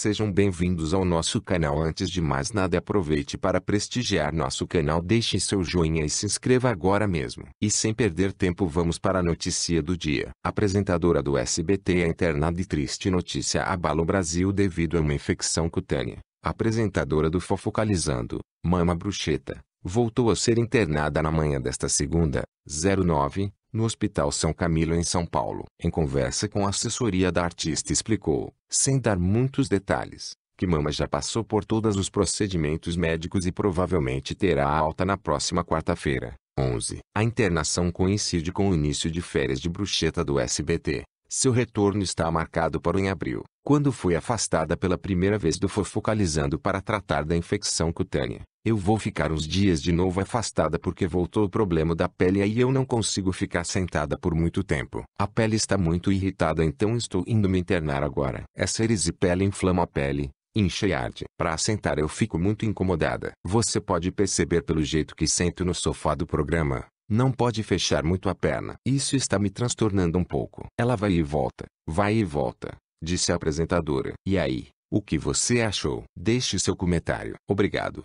Sejam bem-vindos ao nosso canal. Antes de mais nada, aproveite para prestigiar nosso canal. Deixe seu joinha e se inscreva agora mesmo. E sem perder tempo, vamos para a notícia do dia. apresentadora do SBT é internada de triste notícia abala o Brasil devido a uma infecção cutânea. apresentadora do Fofocalizando, Mama Bruxeta, voltou a ser internada na manhã desta segunda, 09, no Hospital São Camilo em São Paulo. Em conversa com a assessoria da artista explicou, sem dar muitos detalhes, que Mama já passou por todos os procedimentos médicos e provavelmente terá alta na próxima quarta-feira, 11. A internação coincide com o início de férias de bruxeta do SBT. Seu retorno está marcado para em abril, quando foi afastada pela primeira vez do fofocalizando para tratar da infecção cutânea. Eu vou ficar uns dias de novo afastada porque voltou o problema da pele e eu não consigo ficar sentada por muito tempo. A pele está muito irritada então estou indo me internar agora. É Essa erisipela inflama a pele, incha e arde. Para assentar eu fico muito incomodada. Você pode perceber pelo jeito que sento no sofá do programa. Não pode fechar muito a perna. Isso está me transtornando um pouco. Ela vai e volta, vai e volta, disse a apresentadora. E aí, o que você achou? Deixe seu comentário. Obrigado.